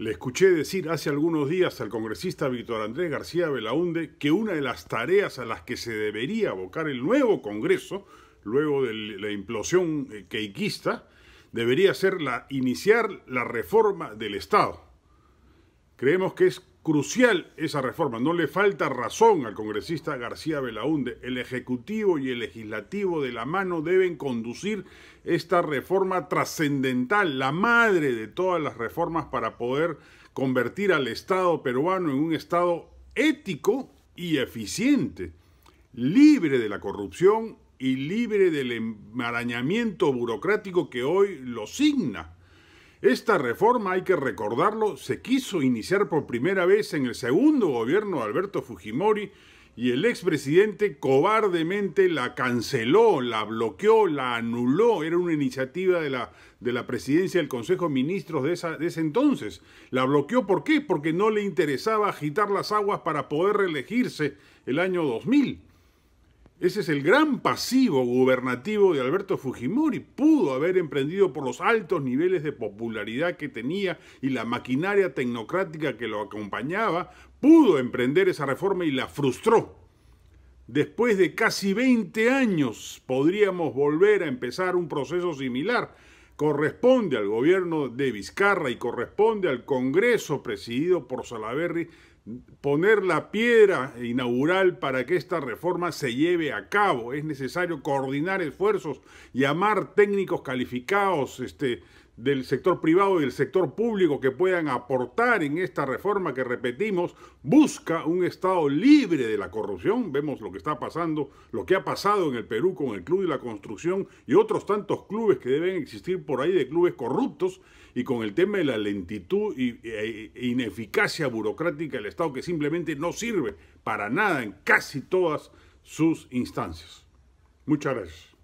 Le escuché decir hace algunos días al congresista Víctor Andrés García Belaunde que una de las tareas a las que se debería abocar el nuevo Congreso, luego de la implosión eh, queiquista, debería ser la, iniciar la reforma del Estado. Creemos que es Crucial esa reforma, no le falta razón al congresista García Belaunde. El Ejecutivo y el Legislativo de la mano deben conducir esta reforma trascendental, la madre de todas las reformas para poder convertir al Estado peruano en un Estado ético y eficiente, libre de la corrupción y libre del enmarañamiento burocrático que hoy lo signa. Esta reforma, hay que recordarlo, se quiso iniciar por primera vez en el segundo gobierno de Alberto Fujimori y el expresidente cobardemente la canceló, la bloqueó, la anuló. Era una iniciativa de la, de la presidencia del Consejo de Ministros de, esa, de ese entonces. La bloqueó, ¿por qué? Porque no le interesaba agitar las aguas para poder reelegirse el año 2000. Ese es el gran pasivo gubernativo de Alberto Fujimori. Pudo haber emprendido por los altos niveles de popularidad que tenía y la maquinaria tecnocrática que lo acompañaba, pudo emprender esa reforma y la frustró. Después de casi 20 años podríamos volver a empezar un proceso similar. Corresponde al gobierno de Vizcarra y corresponde al Congreso presidido por Salaverry poner la piedra inaugural para que esta reforma se lleve a cabo. Es necesario coordinar esfuerzos, llamar técnicos calificados, este, del sector privado y del sector público que puedan aportar en esta reforma que repetimos, busca un Estado libre de la corrupción. Vemos lo que está pasando, lo que ha pasado en el Perú con el Club de la Construcción y otros tantos clubes que deben existir por ahí de clubes corruptos y con el tema de la lentitud e, e, e ineficacia burocrática del Estado que simplemente no sirve para nada en casi todas sus instancias. Muchas gracias.